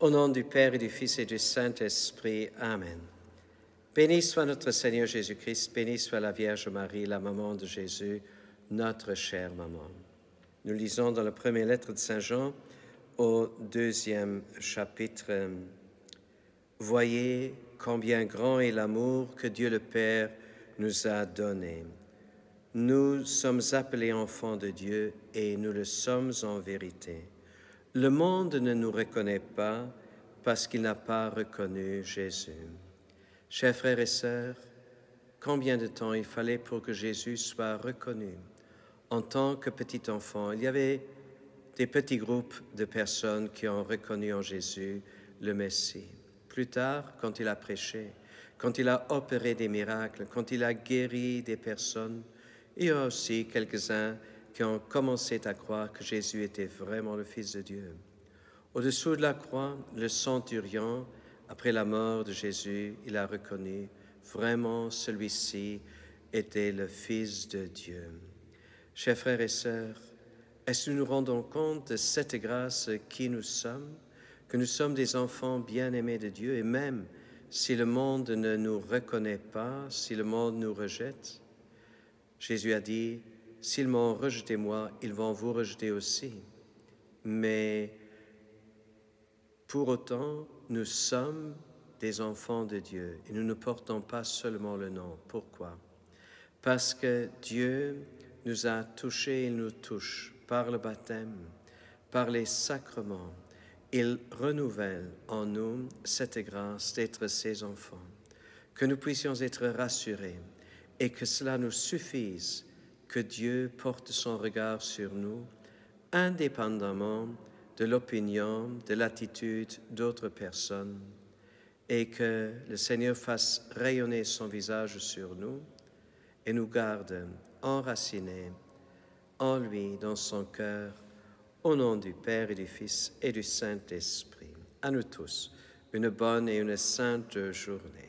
Au nom du Père et du Fils et du Saint-Esprit. Amen. Béni soit notre Seigneur Jésus-Christ, béni soit la Vierge Marie, la maman de Jésus, notre chère maman. Nous lisons dans la première lettre de Saint Jean au deuxième chapitre. Voyez combien grand est l'amour que Dieu le Père nous a donné. Nous sommes appelés enfants de Dieu et nous le sommes en vérité. Le monde ne nous reconnaît pas parce qu'il n'a pas reconnu Jésus. Chers frères et sœurs, combien de temps il fallait pour que Jésus soit reconnu en tant que petit enfant Il y avait des petits groupes de personnes qui ont reconnu en Jésus le Messie. Plus tard, quand il a prêché, quand il a opéré des miracles, quand il a guéri des personnes, il y a aussi quelques-uns qui ont commencé à croire que Jésus était vraiment le Fils de Dieu. Au-dessous de la croix, le centurion, après la mort de Jésus, il a reconnu vraiment celui-ci était le Fils de Dieu. Chers frères et sœurs, est-ce que nous nous rendons compte de cette grâce qui nous sommes, que nous sommes des enfants bien-aimés de Dieu, et même si le monde ne nous reconnaît pas, si le monde nous rejette, Jésus a dit, S'ils m'ont rejeté moi, ils vont vous rejeter aussi. Mais pour autant, nous sommes des enfants de Dieu et nous ne portons pas seulement le nom. Pourquoi Parce que Dieu nous a touchés, et nous touche par le baptême, par les sacrements. Il renouvelle en nous cette grâce d'être ses enfants, que nous puissions être rassurés et que cela nous suffise que Dieu porte son regard sur nous, indépendamment de l'opinion, de l'attitude d'autres personnes, et que le Seigneur fasse rayonner son visage sur nous et nous garde enracinés en lui, dans son cœur, au nom du Père et du Fils et du Saint-Esprit. À nous tous, une bonne et une sainte journée.